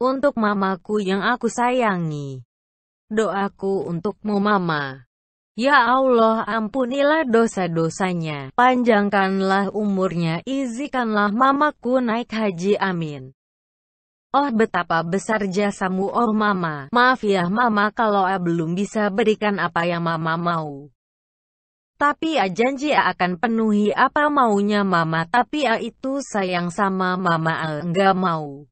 Untuk mamaku yang aku sayangi. Doaku untukmu mama. Ya Allah ampunilah dosa-dosanya, panjangkanlah umurnya, izikanlah mamaku naik haji amin. Oh betapa besar jasamu oh mama, maaf ya mama kalau A belum bisa berikan apa yang mama mau. Tapi A janji A akan penuhi apa maunya mama, tapi A itu sayang sama mama A enggak mau.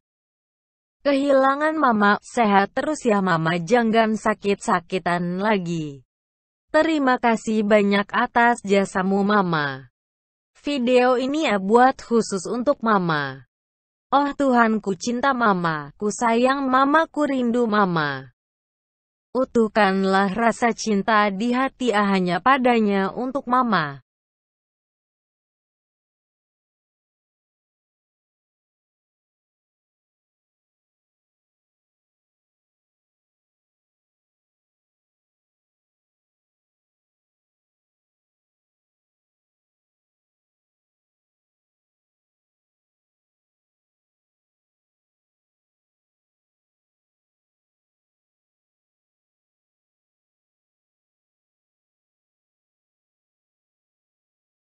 Kehilangan mama, sehat terus ya mama jangan sakit-sakitan lagi. Terima kasih banyak atas jasamu mama. Video ini ya buat khusus untuk mama. Oh Tuhan ku cinta mama, ku sayang mama ku rindu mama. Utuhkanlah rasa cinta di hati ah padanya untuk mama.